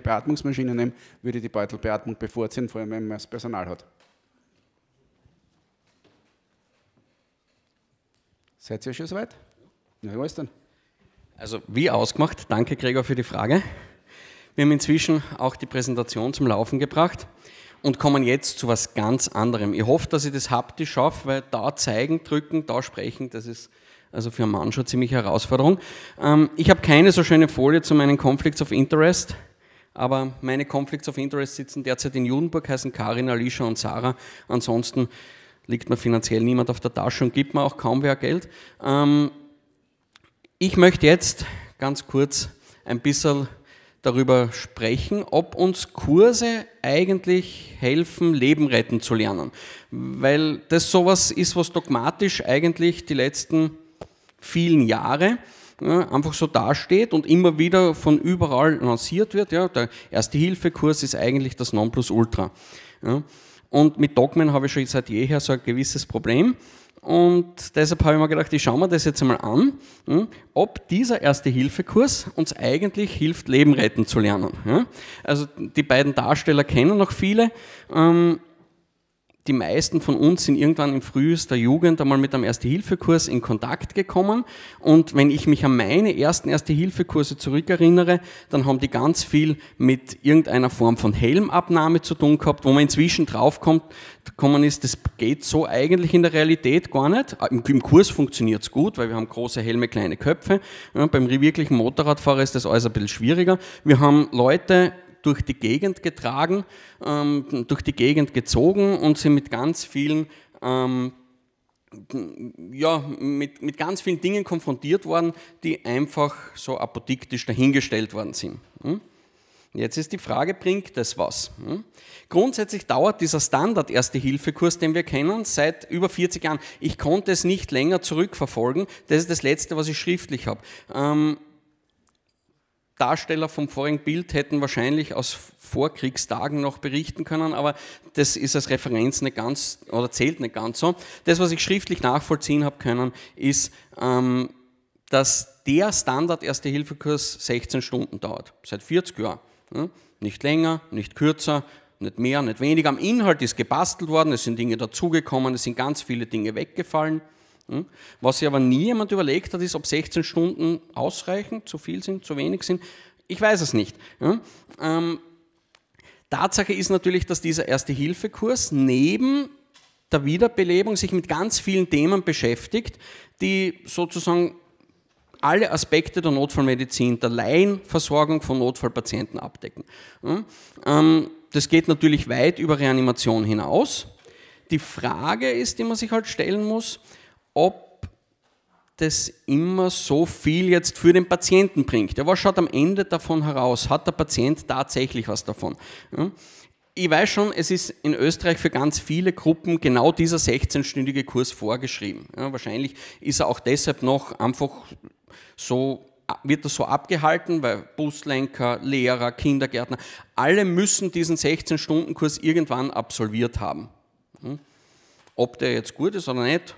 Beatmungsmaschine nehmen, würde ich die Beutelbeatmung bevorziehen, vor allem wenn man das Personal hat. Seid ihr schon soweit? Na, ja, was denn? Also wie ausgemacht, danke Gregor für die Frage. Wir haben inzwischen auch die Präsentation zum Laufen gebracht und kommen jetzt zu was ganz anderem. Ich hoffe, dass ich das haptisch schaffe, weil da zeigen, drücken, da sprechen, das ist also für einen Mann schon ziemlich Herausforderung. Ähm, ich habe keine so schöne Folie zu meinen Conflicts of Interest aber meine Conflicts of Interest sitzen derzeit in Judenburg, heißen Karin, Alicia und Sarah. Ansonsten liegt mir finanziell niemand auf der Tasche und gibt mir auch kaum wer Geld. Ähm, ich möchte jetzt ganz kurz ein bisschen darüber sprechen, ob uns Kurse eigentlich helfen, Leben retten zu lernen. Weil das sowas ist, was dogmatisch eigentlich die letzten vielen Jahre ja, ne, einfach so dasteht und immer wieder von überall lanciert wird. Ja. Der Erste-Hilfe-Kurs ist eigentlich das Nonplusultra. Ja. Und mit Dogmen habe ich schon seit jeher so ein gewisses Problem. Und deshalb habe ich mir gedacht, ich schaue mir das jetzt einmal an, ob dieser Erste-Hilfe-Kurs uns eigentlich hilft, Leben retten zu lernen. Also die beiden Darsteller kennen noch viele. Ähm, die meisten von uns sind irgendwann in frühester Jugend einmal mit einem Erste-Hilfe-Kurs in Kontakt gekommen. Und wenn ich mich an meine ersten Erste-Hilfe-Kurse zurückerinnere, dann haben die ganz viel mit irgendeiner Form von Helmabnahme zu tun gehabt, wo man inzwischen draufkommt, gekommen ist, das geht so eigentlich in der Realität gar nicht. Äh, Im Kurs funktioniert es gut, weil wir haben große Helme, kleine Köpfe. Ja, beim wirklichen Motorradfahrer ist das alles ein bisschen schwieriger. Wir haben Leute durch die Gegend getragen, ähm, durch die Gegend gezogen und sie mit ganz vielen ähm, ja, mit, mit ganz vielen Dingen konfrontiert worden, die einfach so apodiktisch dahingestellt worden sind. Hm? Jetzt ist die Frage, bringt das was? Hm? Grundsätzlich dauert dieser Standard-Erste-Hilfe-Kurs, den wir kennen, seit über 40 Jahren. Ich konnte es nicht länger zurückverfolgen. Das ist das Letzte, was ich schriftlich habe. Ähm, Darsteller vom vorigen Bild hätten wahrscheinlich aus Vorkriegstagen noch berichten können, aber das ist als Referenz nicht ganz oder zählt nicht ganz so. Das, was ich schriftlich nachvollziehen habe können, ist, ähm, dass der Standard-Erste-Hilfe-Kurs 16 Stunden dauert, seit 40 Jahren. Ne? Nicht länger, nicht kürzer, nicht mehr, nicht weniger. Am Inhalt ist gebastelt worden, es sind Dinge dazugekommen, es sind ganz viele Dinge weggefallen. Hm? Was sich aber nie jemand überlegt hat, ist, ob 16 Stunden ausreichend, zu viel sind, zu wenig sind. Ich weiß es nicht. Ähm, Tatsache ist natürlich, dass dieser Erste-Hilfe-Kurs neben der Wiederbelebung sich mit ganz vielen Themen beschäftigt, die sozusagen alle Aspekte der Notfallmedizin, der Laienversorgung von Notfallpatienten abdecken. Ähm, das geht natürlich weit über Reanimation hinaus. Die Frage ist, die man sich halt stellen muss, ob das immer so viel jetzt für den Patienten bringt. Ja, was schaut am Ende davon heraus? Hat der Patient tatsächlich was davon? Ja. Ich weiß schon, es ist in Österreich für ganz viele Gruppen genau dieser 16-stündige Kurs vorgeschrieben. Ja, wahrscheinlich ist er auch deshalb noch einfach so wird das so abgehalten, weil Buslenker, Lehrer, Kindergärtner, alle müssen diesen 16-Stunden-Kurs irgendwann absolviert haben. Hm? Ob der jetzt gut ist oder nicht,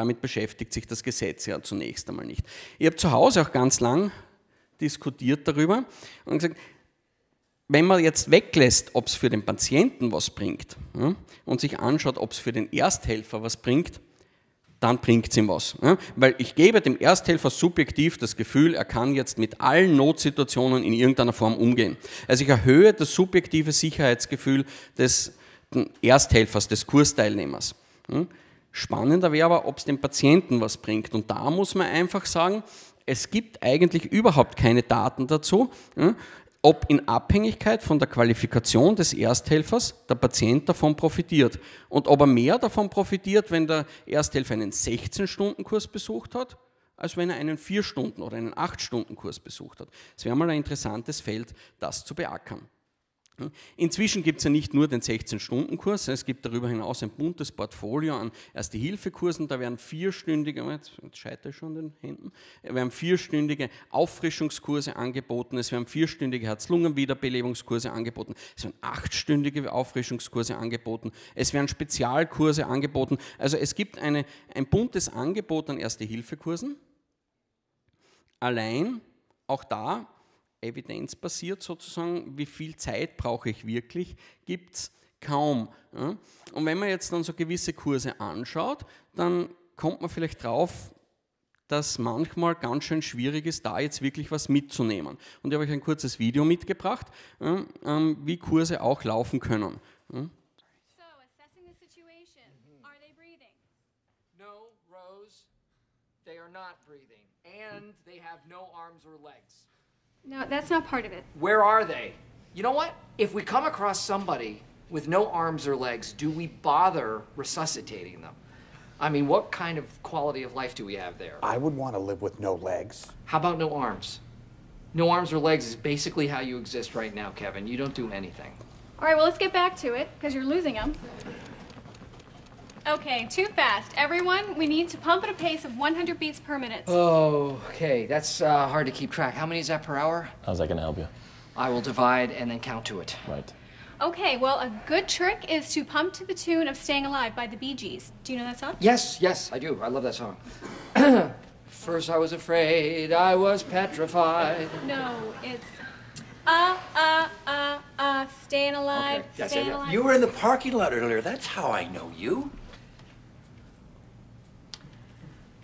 damit beschäftigt sich das Gesetz ja zunächst einmal nicht. Ich habe zu Hause auch ganz lang diskutiert darüber und gesagt, wenn man jetzt weglässt, ob es für den Patienten was bringt ja, und sich anschaut, ob es für den Ersthelfer was bringt, dann bringt es ihm was. Ja, weil ich gebe dem Ersthelfer subjektiv das Gefühl, er kann jetzt mit allen Notsituationen in irgendeiner Form umgehen. Also ich erhöhe das subjektive Sicherheitsgefühl des Ersthelfers, des Kursteilnehmers. Ja. Spannender wäre aber, ob es dem Patienten was bringt. Und da muss man einfach sagen, es gibt eigentlich überhaupt keine Daten dazu, ob in Abhängigkeit von der Qualifikation des Ersthelfers der Patient davon profitiert. Und ob er mehr davon profitiert, wenn der Ersthelfer einen 16-Stunden-Kurs besucht hat, als wenn er einen 4-Stunden- oder einen 8-Stunden-Kurs besucht hat. Es wäre mal ein interessantes Feld, das zu beackern. Inzwischen gibt es ja nicht nur den 16-Stunden-Kurs, es gibt darüber hinaus ein buntes Portfolio an Erste-Hilfe-Kursen, da werden vierstündige, oh, jetzt, scheitert schon den Händen, äh, werden vierstündige Auffrischungskurse angeboten, es werden vierstündige Herz-Lungen-Wiederbelebungskurse angeboten, es werden achtstündige Auffrischungskurse angeboten, es werden Spezialkurse angeboten. Also es gibt eine, ein buntes Angebot an Erste-Hilfe-Kursen. Allein, auch da evidenzbasiert sozusagen, wie viel Zeit brauche ich wirklich, gibt es kaum. Ja? Und wenn man jetzt dann so gewisse Kurse anschaut, dann kommt man vielleicht drauf, dass manchmal ganz schön schwierig ist, da jetzt wirklich was mitzunehmen. Und ich habe euch ein kurzes Video mitgebracht, ja, ähm, wie Kurse auch laufen können. Ja? They are not breathing, and they have no arms or legs. No, that's not part of it. Where are they? You know what? If we come across somebody with no arms or legs, do we bother resuscitating them? I mean, what kind of quality of life do we have there? I would want to live with no legs. How about no arms? No arms or legs is basically how you exist right now, Kevin. You don't do anything. All right, well, let's get back to it, because you're losing them. Okay, too fast. Everyone, we need to pump at a pace of 100 beats per minute. Oh, okay. That's uh, hard to keep track. How many is that per hour? How's that going to help you? I will divide and then count to it. Right. Okay, well, a good trick is to pump to the tune of Staying Alive by the Bee Gees. Do you know that song? Yes, yes, I do. I love that song. First I was afraid, I was petrified. No, it's uh, uh, uh, uh, staying alive, okay. yes, staying yes, yes. alive. You were in the parking lot earlier. That's how I know you.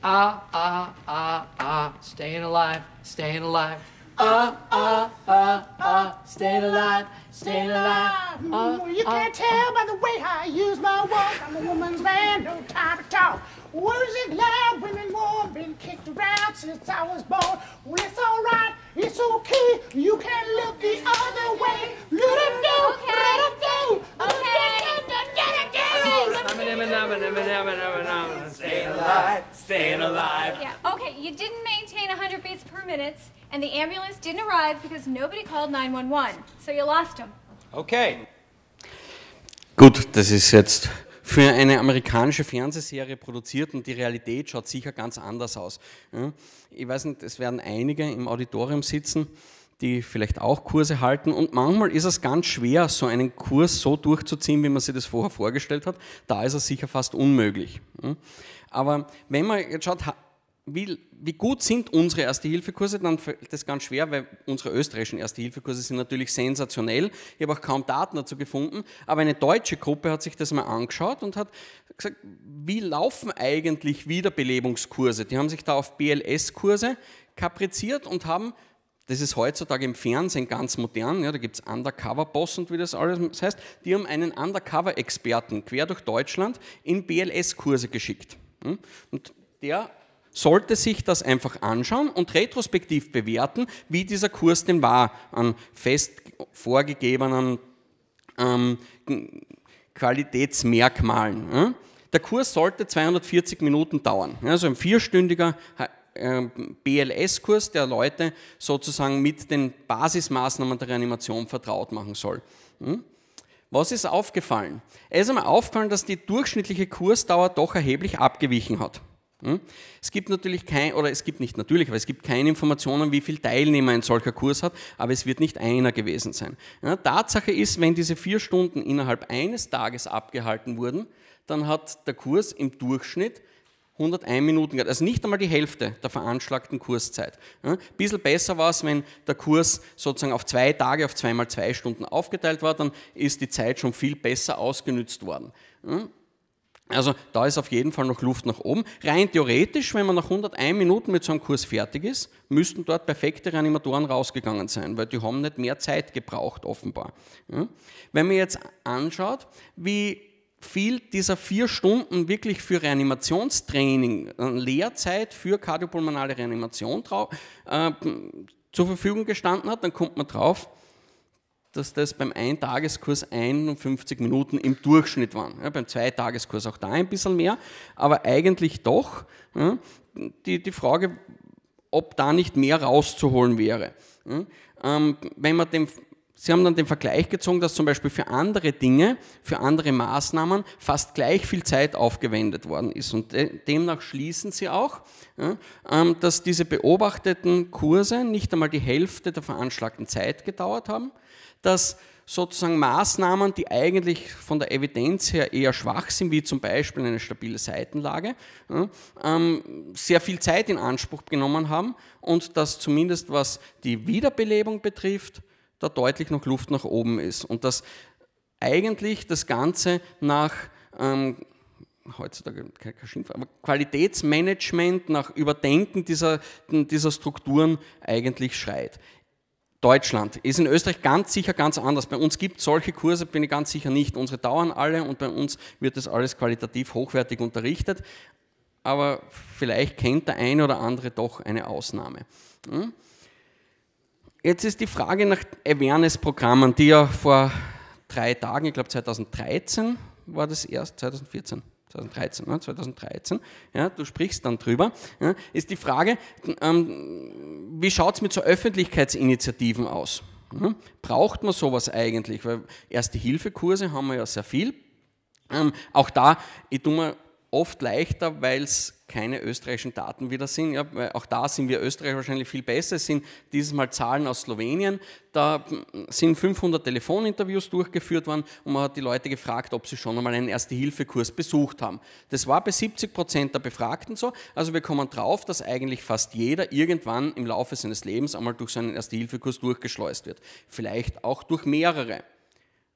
Ah, ah, ah, ah, staying alive, staying alive. Ah, ah, ah, ah, staying alive, staying alive. Ah, you can't tell by the way I use my walk. I'm a woman's man, no time to talk. Who's it love, women, more, been kicked around since I was born. Well, it's all right. It's okay. You can look the other way. Let him go. Okay. Let him go. Okay. Staying alive, staying alive. Yeah, okay, you didn't maintain 100 beats per minute, and the ambulance didn't arrive because nobody called 911, so you lost him. Okay. Gut, das ist jetzt für eine amerikanische Fernsehserie produziert und die Realität schaut sicher ganz anders aus. Ich weiß nicht, es werden einige im Auditorium sitzen, die vielleicht auch Kurse halten. Und manchmal ist es ganz schwer, so einen Kurs so durchzuziehen, wie man sich das vorher vorgestellt hat. Da ist es sicher fast unmöglich. Aber wenn man jetzt schaut, wie, wie, gut sind unsere Erste-Hilfe-Kurse, dann fällt das ganz schwer, weil unsere österreichischen Erste-Hilfe-Kurse sind natürlich sensationell. Ich habe auch kaum Daten dazu gefunden, aber eine deutsche Gruppe hat sich das mal angeschaut und hat gesagt, wie laufen eigentlich Wiederbelebungskurse? Die haben sich da auf BLS-Kurse kapriziert und haben, das ist heutzutage im Fernsehen ganz modern, ja, da gibt es Undercover-Boss und wie das alles heißt, die haben einen Undercover-Experten quer durch Deutschland in BLS-Kurse geschickt. Hm? Und der sollte sich das einfach anschauen und retrospektiv bewerten, wie dieser Kurs denn war an fest vorgegebenen ähm, Qualitätsmerkmalen. Ja? Der Kurs sollte 240 Minuten dauern, also ein vierstündiger ähm, BLS-Kurs, der Leute sozusagen mit den Basismaßnahmen der Reanimation vertraut machen soll. Hm? Was ist aufgefallen? Es ist einmal aufgefallen, dass die durchschnittliche Kursdauer doch erheblich abgewichen hat. Hm? Es gibt natürlich kein, oder es gibt nicht natürlich, aber es gibt keine Informationen, wie viele Teilnehmer ein solcher Kurs hat, aber es wird nicht einer gewesen sein. Ja, Tatsache ist, wenn diese vier Stunden innerhalb eines Tages abgehalten wurden, dann hat der Kurs im Durchschnitt 101 Minuten, gehabt, also nicht einmal die Hälfte der veranschlagten Kurszeit. Ja, ein bisschen besser war es, wenn der Kurs sozusagen auf zwei Tage, auf zweimal zwei Stunden aufgeteilt war, dann ist die Zeit schon viel besser ausgenützt worden. Ja, hm? Also da ist auf jeden Fall noch Luft nach oben. Rein theoretisch, wenn man nach 101 Minuten mit so einem Kurs fertig ist, müssten dort perfekte Reanimatoren rausgegangen sein, weil die haben nicht mehr Zeit gebraucht, offenbar. Ja? Wenn man jetzt anschaut, wie viel dieser vier Stunden wirklich für Reanimationstraining, äh, Lehrzeit für kardiopulmonale Reanimation äh, zur Verfügung gestanden hat, dann kommt man drauf, dass das beim Eintageskurs 51 Minuten im Durchschnitt waren. Ja, beim Zweitageskurs auch da ein bisschen mehr, aber eigentlich doch ja, die, die Frage, ob da nicht mehr rauszuholen wäre. Ja, ähm, wenn man dem Sie haben dann den Vergleich gezogen, dass zum Beispiel für andere Dinge, für andere Maßnahmen fast gleich viel Zeit aufgewendet worden ist. Und demnach schließen Sie auch, ähm, dass diese beobachteten Kurse nicht einmal die Hälfte der veranschlagten Zeit gedauert haben dass sozusagen Maßnahmen, die eigentlich von der Evidenz her eher schwach sind, wie zum Beispiel eine stabile Seitenlage, ähm, sehr viel Zeit in Anspruch genommen haben und dass zumindest was die Wiederbelebung betrifft, da deutlich noch Luft nach oben ist und dass eigentlich das Ganze nach ähm, heutzutage kein Schimpfwort, aber Qualitätsmanagement, nach Überdenken dieser, dieser Strukturen eigentlich schreit. Deutschland. Ist in Österreich ganz sicher ganz anders. Bei uns gibt es solche Kurse, bin ich ganz sicher nicht. Unsere dauern alle und bei uns wird das alles qualitativ hochwertig unterrichtet. Aber vielleicht kennt der eine oder andere doch eine Ausnahme. Hm? Jetzt ist die Frage nach Awareness-Programmen, die ja vor drei Tagen, ich glaube 2013 war das erst, 2014, 2013, ne? 2013, ja, du sprichst dann drüber, ja, ist die Frage, ähm, wie schaut es mit so Öffentlichkeitsinitiativen aus? Ja? Braucht man sowas eigentlich? Weil Erste-Hilfe-Kurse haben wir ja sehr viel. Ähm, auch da, ich tue mir oft leichter, weil es keine österreichischen Daten wieder sind. Ja, auch da sind wir Österreich wahrscheinlich viel besser. Es sind dieses Mal Zahlen aus Slowenien. Da hm, sind 500 Telefoninterviews durchgeführt worden und man hat die Leute gefragt, ob sie schon einmal einen Erste-Hilfe-Kurs besucht haben. Das war bei 70 Prozent der Befragten so. Also wir kommen drauf, dass eigentlich fast jeder irgendwann im Laufe seines Lebens einmal durch so einen Erste-Hilfe-Kurs durchgeschleust wird. Vielleicht auch durch mehrere.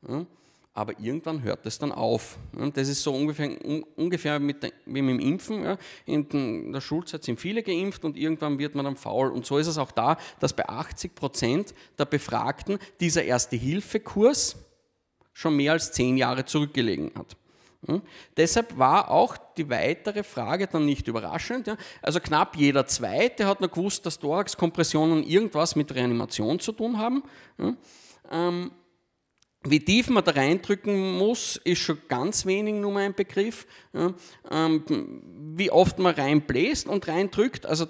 Ja aber irgendwann hört es dann auf. Das ist so ungefähr, ungefähr mit, wie mit dem Impfen. In der Schulzeit sind viele geimpft und irgendwann wird man dann faul. Und so ist es auch da, dass bei 80 Prozent der Befragten dieser Erste-Hilfe-Kurs schon mehr als zehn Jahre zurückgelegen hat. Deshalb war auch die weitere Frage dann nicht überraschend. Also knapp jeder Zweite hat noch gewusst, dass Thorax-Kompressionen irgendwas mit Reanimation zu tun haben. Ähm, wie tief man da reindrücken muss, ist schon ganz wenig nur mein Begriff. Ja, ähm, wie oft man reinbläst und reindrückt, also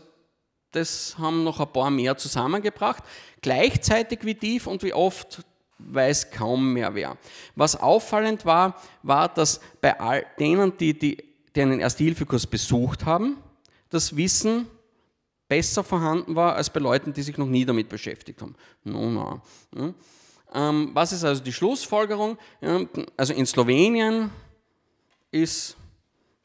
das haben noch ein paar mehr zusammengebracht. Gleichzeitig wie tief und wie oft weiß kaum mehr wer. Was auffallend war, war, dass bei all denen, die, die, die einen Ersthilfekurs besucht haben, das Wissen besser vorhanden war als bei Leuten, die sich noch nie damit beschäftigt haben. No, no. Ja. Ähm, was ist also die Schlussfolgerung? also in Slowenien ist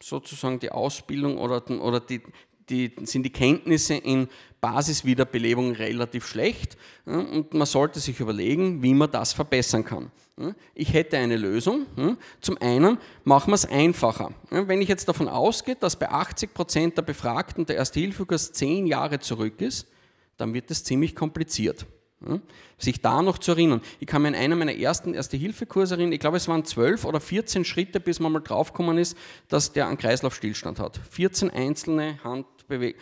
sozusagen die Ausbildung oder, oder die, die, sind die Kenntnisse in Basiswiederbelebung relativ schlecht und man sollte sich überlegen, wie man das verbessern kann. Ich hätte eine Lösung. Zum einen machen wir es einfacher. Wenn ich jetzt davon ausgehe, dass bei 80% Prozent der Befragten der Ersthilfekurs zehn Jahre zurück ist, dann wird es ziemlich kompliziert. Hm? Sich da noch zu erinnern. Ich kann kam in einer meiner ersten Erste-Hilfe-Kurse erinnern, ich glaube, es waren 12 oder 14 Schritte, bis man mal draufgekommen ist, dass der einen Kreislaufstillstand hat. 14 einzelne Handbewegungen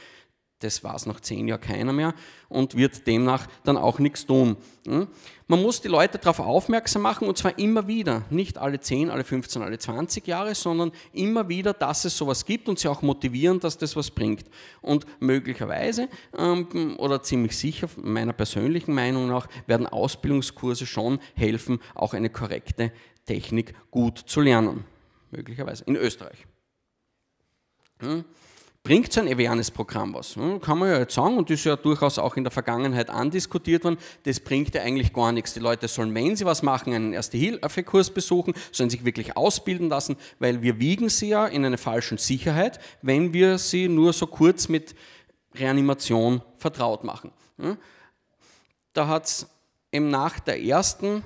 das war es nach zehn Jahren keiner mehr und wird demnach dann auch nichts tun. Hm? Man muss die Leute darauf aufmerksam machen und zwar immer wieder, nicht alle 10, alle 15, alle 20 Jahre, sondern immer wieder, dass es sowas gibt und sie auch motivieren, dass das was bringt. Und möglicherweise ähm, oder ziemlich sicher, meiner persönlichen Meinung nach, werden Ausbildungskurse schon helfen, auch eine korrekte Technik gut zu lernen. Möglicherweise in Österreich. Hm? bringt so ein Awareness-Programm was? Ne? Kann man ja jetzt sagen, und das ist ja durchaus auch in der Vergangenheit andiskutiert worden, das bringt ja eigentlich gar nichts. Die Leute sollen, wenn sie was machen, einen erste Hilfe-Kurs besuchen, sollen sich wirklich ausbilden lassen, weil wir wiegen sie ja in einer falschen Sicherheit, wenn wir sie nur so kurz mit Reanimation vertraut machen. Ne? Da hat es eben nach der ersten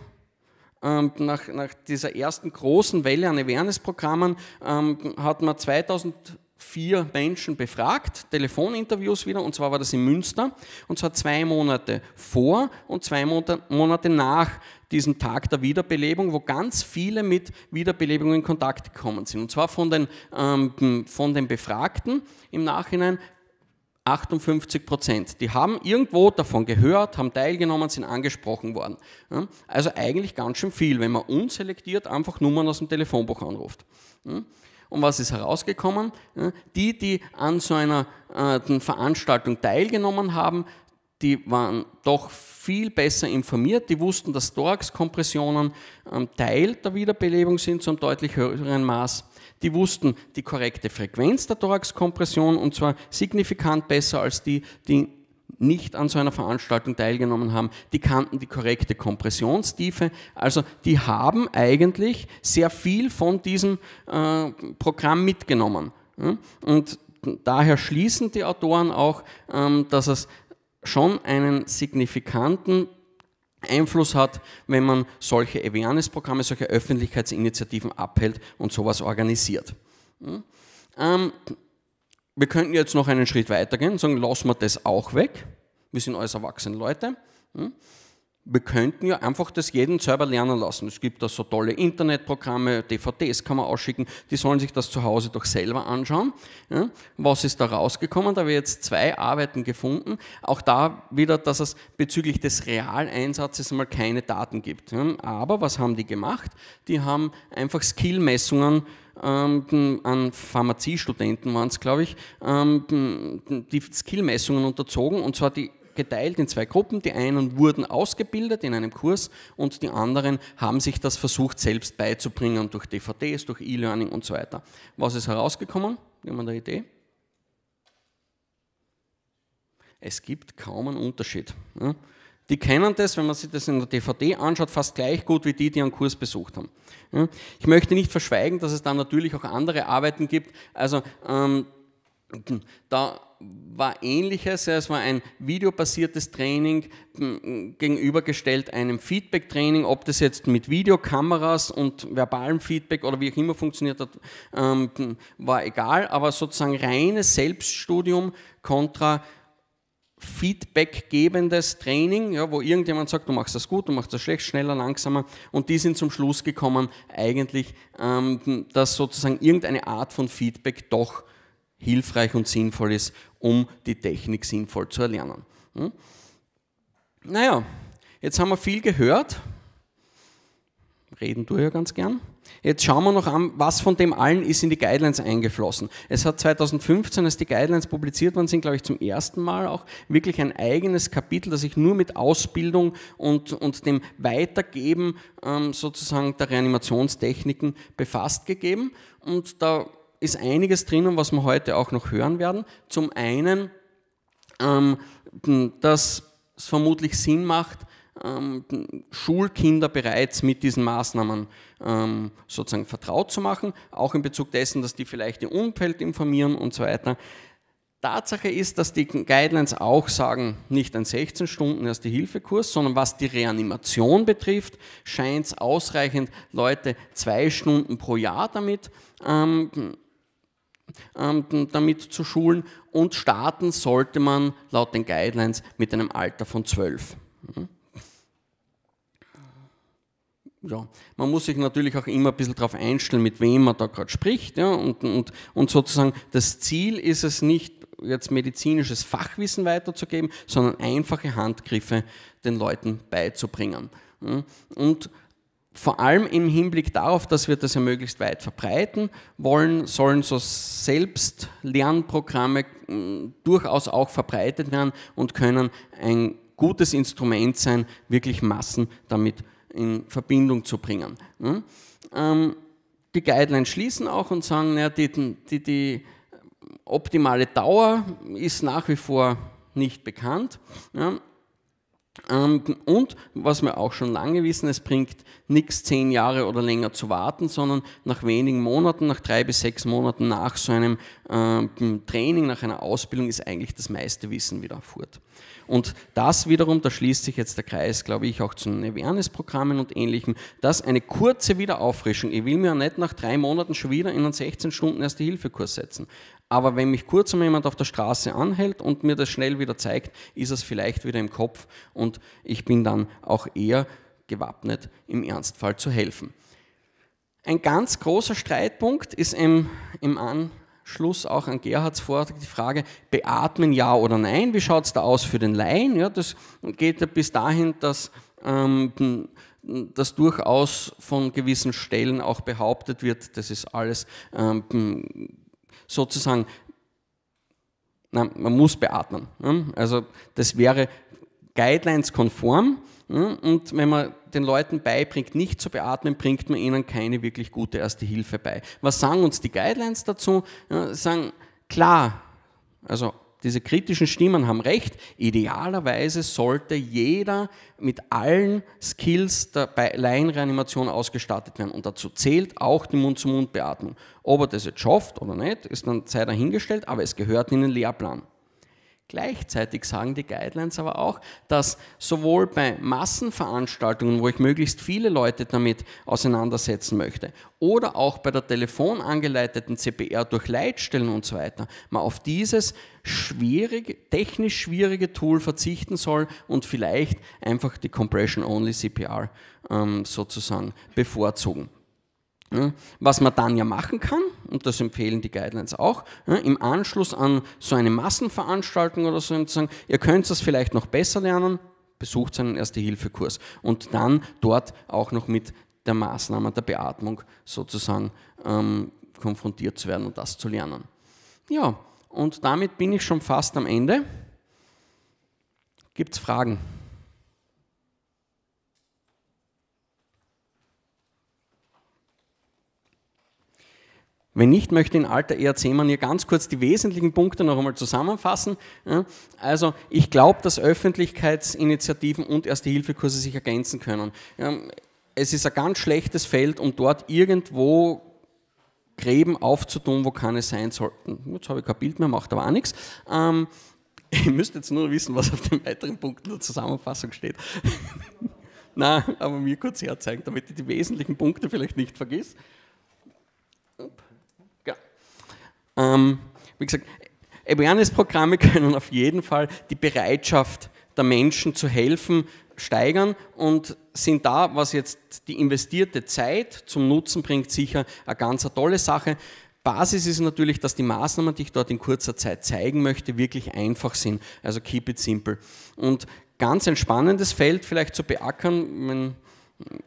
ähm, nach, nach, dieser ersten großen Welle an Awareness-Programmen ähm, hat man 2000 vier Menschen befragt, Telefoninterviews wieder, und zwar war das in Münster, und zwar zwei Monate vor und zwei Monate nach diesem Tag der Wiederbelebung, wo ganz viele mit Wiederbelebung in Kontakt gekommen sind. Und zwar von den, ähm, von den Befragten im Nachhinein 58 Prozent. Die haben irgendwo davon gehört, haben teilgenommen, sind angesprochen worden. Also eigentlich ganz schön viel, wenn man unselektiert einfach Nummern aus dem Telefonbuch anruft. Hm? Und was ist herausgekommen? Die, die an so einer äh, Veranstaltung teilgenommen haben, die waren doch viel besser informiert. Die wussten, dass Thoraxkompressionen ähm, Teil der Wiederbelebung sind, zum deutlich höheren Maß. Die wussten die korrekte Frequenz der Thoraxkompression und zwar signifikant besser als die, die nicht an so einer Veranstaltung teilgenommen haben, die kannten die korrekte Kompressionstiefe. Also die haben eigentlich sehr viel von diesem äh, Programm mitgenommen. Und daher schließen die Autoren auch, ähm, dass es schon einen signifikanten Einfluss hat, wenn man solche Awareness-Programme, solche Öffentlichkeitsinitiativen abhält und sowas organisiert. Ähm, wir könnten jetzt noch einen Schritt weitergehen, und sagen, lassen wir das auch weg. Wir sind alles erwachsene Leute. Hm? wir könnten ja einfach das jeden selber lernen lassen. Es gibt da so tolle Internetprogramme, DVDs kann man ausschicken, die sollen sich das zu Hause doch selber anschauen. Ja, was ist da rausgekommen? Da habe ich jetzt zwei Arbeiten gefunden. Auch da wieder, dass es bezüglich des Realeinsatzes mal keine Daten gibt. Ja, aber was haben die gemacht? Die haben einfach Skillmessungen ähm, an Pharmaziestudenten waren es, glaube ich, ähm, die Skillmessungen unterzogen und zwar die geteilt in zwei Gruppen. Die einen wurden ausgebildet in einem Kurs und die anderen haben sich das versucht selbst beizubringen durch DVDs, durch E-Learning und so weiter. Was ist herausgekommen? Jemand eine Idee? Es gibt kaum einen Unterschied. Die kennen das, wenn man sich das in der DVD anschaut, fast gleich gut wie die, die einen Kurs besucht haben. Ich möchte nicht verschweigen, dass es da natürlich auch andere Arbeiten gibt. Also ähm, da war ähnliches, es war ein videobasiertes Training hm, gegenübergestellt einem Feedback-Training, ob das jetzt mit Videokameras und verbalem Feedback oder wie auch immer funktioniert hat, ähm, hm, war egal, aber sozusagen reines Selbststudium kontra Feedback-gebendes Training, ja, wo irgendjemand sagt, du machst das gut, du machst das schlecht, schneller, langsamer. Und die sind zum Schluss gekommen, eigentlich, ähm, hm, dass sozusagen irgendeine Art von Feedback doch hilfreich und sinnvoll ist, um die Technik sinnvoll zu erlernen. Hm? Naja, jetzt haben wir viel gehört. Reden tue ich ja ganz gern. Jetzt schauen wir noch an, was von dem allen ist in die Guidelines eingeflossen. Es hat 2015, als die Guidelines publiziert worden sind, glaube ich, zum ersten Mal auch wirklich ein eigenes Kapitel, das sich nur mit Ausbildung und, und dem Weitergeben ähm, sozusagen der Reanimationstechniken befasst gegeben. Und da ist einiges drinnen, was wir heute auch noch hören werden. Zum einen, ähm, dass es vermutlich Sinn macht, ähm, Schulkinder bereits mit diesen Maßnahmen ähm, sozusagen vertraut zu machen, auch in Bezug dessen, dass die vielleicht ihr Umfeld informieren und so weiter. Tatsache ist, dass die Guidelines auch sagen, nicht ein 16 Stunden erste Hilfekurs, sondern was die Reanimation betrifft, scheint es ausreichend, Leute zwei Stunden pro Jahr damit ähm, ähm, damit zu schulen und starten sollte man laut den Guidelines mit einem Alter von 12. Hm? Ja, man muss sich natürlich auch immer ein bisschen darauf einstellen, mit wem man da gerade spricht. Ja, und, und, und sozusagen das Ziel ist es nicht, jetzt medizinisches Fachwissen weiterzugeben, sondern einfache Handgriffe den Leuten beizubringen. Hm? Und vor allem im Hinblick darauf, dass wir das ja möglichst weit verbreiten wollen, sollen so Selbstlernprogramme mm, durchaus auch verbreitet werden und können ein gutes Instrument sein, wirklich Massen damit in Verbindung zu bringen. Hm? Ähm, die Guidelines schließen auch und sagen, naja, die, die, die optimale Dauer ist nach wie vor nicht bekannt. Ähm, und was wir auch schon lange wissen, es bringt nichts, zehn Jahre oder länger zu warten, sondern nach wenigen Monaten, nach drei bis sechs Monaten nach so einem ähm, Training, nach einer Ausbildung ist eigentlich das meiste Wissen wieder fort. Und das wiederum, da schließt sich jetzt der Kreis, glaube ich, auch zu den Awareness-Programmen und Ähnlichem, dass eine kurze Wiederauffrischung, ich will mir ja nicht nach drei Monaten schon wieder in einen 16-Stunden-Erste-Hilfe-Kurs setzen. Aber wenn mich kurz mal jemand auf der Straße anhält und mir das schnell wieder zeigt, ist es vielleicht wieder im Kopf und ich bin dann auch eher gewappnet, im Ernstfall zu helfen. Ein ganz großer Streitpunkt ist im, im An Schluss auch an Gerhards Vortrag die Frage, beatmen ja oder nein, wie schaut es da aus für den Laien? Ja, das geht ja bis dahin, dass ähm, das durchaus von gewissen Stellen auch behauptet wird, das ist alles ähm, sozusagen, nein, man muss beatmen. Ja? Ne? Also das wäre guidelines-konform hm? Und wenn man den Leuten beibringt, nicht zu beatmen, bringt man ihnen keine wirklich gute erste Hilfe bei. Was sagen uns die Guidelines dazu? Ja, sagen, klar, also diese kritischen Stimmen haben recht. Idealerweise sollte jeder mit allen Skills der Laienreanimation ausgestattet werden. Und dazu zählt auch die Mund-zu-Mund-Beatmung. Ob er das jetzt schafft oder nicht, ist dann Zeit dahingestellt, aber es gehört in den Lehrplan. Gleichzeitig sagen die Guidelines aber auch, dass sowohl bei Massenveranstaltungen, wo ich möglichst viele Leute damit auseinandersetzen möchte, oder auch bei der telefonangeleiteten CPR durch Leitstellen und so weiter, man auf dieses schwierig, technisch schwierige Tool verzichten soll und vielleicht einfach die Compression-Only CPR ähm, sozusagen bevorzugen. Was man dann ja machen kann, und das empfehlen die Guidelines auch, im Anschluss an so eine Massenveranstaltung oder so, zu sagen, ihr könnt das vielleicht noch besser lernen, besucht seinen Erste-Hilfe-Kurs und dann dort auch noch mit der Maßnahme der Beatmung sozusagen ähm, konfrontiert zu werden und das zu lernen. Ja, und damit bin ich schon fast am Ende. Gibt es Fragen? Wenn nicht, möchte ich in alter ERC-Manier ganz kurz die wesentlichen Punkte noch einmal zusammenfassen. Also ich glaube, dass Öffentlichkeitsinitiativen und Erste-Hilfe-Kurse sich ergänzen können. Es ist ein ganz schlechtes Feld, um dort irgendwo Gräben aufzutun, wo keine sein sollten. Jetzt habe ich kein Bild mehr, macht aber auch nichts. Ähm, ich müsste jetzt nur wissen, was auf den weiteren Punkten der Zusammenfassung steht. Na, aber mir kurz herzeigen, damit ich die wesentlichen Punkte vielleicht nicht vergesse. Ähm, wie gesagt, Awareness-Programme können auf jeden Fall die Bereitschaft der Menschen zu helfen steigern und sind da, was jetzt die investierte Zeit zum Nutzen bringt, sicher eine ganz eine tolle Sache. Basis ist natürlich, dass die Maßnahmen, die ich dort in kurzer Zeit zeigen möchte, wirklich einfach sind. Also keep it simple. Und ganz ein spannendes Feld vielleicht zu beackern, wenn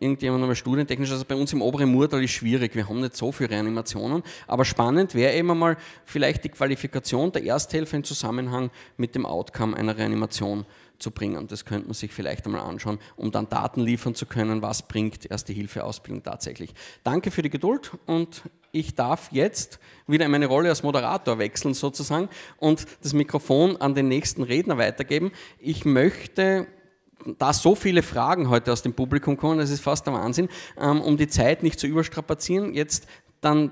irgendjemand einmal studientechnisch, also bei uns im oberen Murtal ist schwierig, wir haben nicht so viele Reanimationen, aber spannend wäre eben mal vielleicht die Qualifikation der Ersthelfer in Zusammenhang mit dem Outcome einer Reanimation zu bringen. Das könnte man sich vielleicht einmal anschauen, um dann Daten liefern zu können, was bringt Erste Hilfe Ausbildung tatsächlich. Danke für die Geduld und ich darf jetzt wieder in meine Rolle als Moderator wechseln sozusagen und das Mikrofon an den nächsten Redner weitergeben. Ich möchte da so viele Fragen heute aus dem Publikum kommen, das ist fast der Wahnsinn, ähm, um die Zeit nicht zu überstrapazieren, jetzt dann